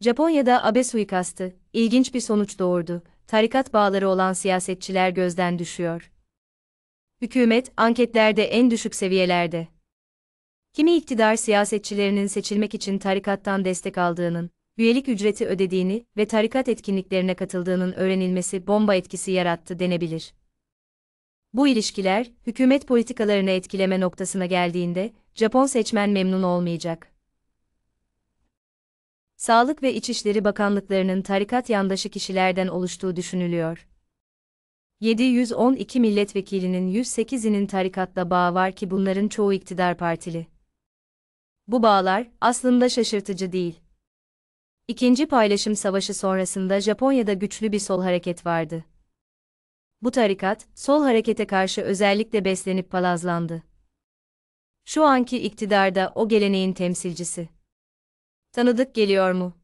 Japonya'da Abe suikastı, ilginç bir sonuç doğurdu, tarikat bağları olan siyasetçiler gözden düşüyor. Hükümet, anketlerde en düşük seviyelerde. Kimi iktidar siyasetçilerinin seçilmek için tarikattan destek aldığının, üyelik ücreti ödediğini ve tarikat etkinliklerine katıldığının öğrenilmesi bomba etkisi yarattı denebilir. Bu ilişkiler, hükümet politikalarını etkileme noktasına geldiğinde, Japon seçmen memnun olmayacak. Sağlık ve İçişleri Bakanlıklarının tarikat yandaşı kişilerden oluştuğu düşünülüyor. 712 milletvekilinin 108'inin tarikatla bağı var ki bunların çoğu iktidar partili. Bu bağlar aslında şaşırtıcı değil. İkinci paylaşım savaşı sonrasında Japonya'da güçlü bir sol hareket vardı. Bu tarikat, sol harekete karşı özellikle beslenip palazlandı. Şu anki iktidarda o geleneğin temsilcisi. Tanıdık geliyor mu?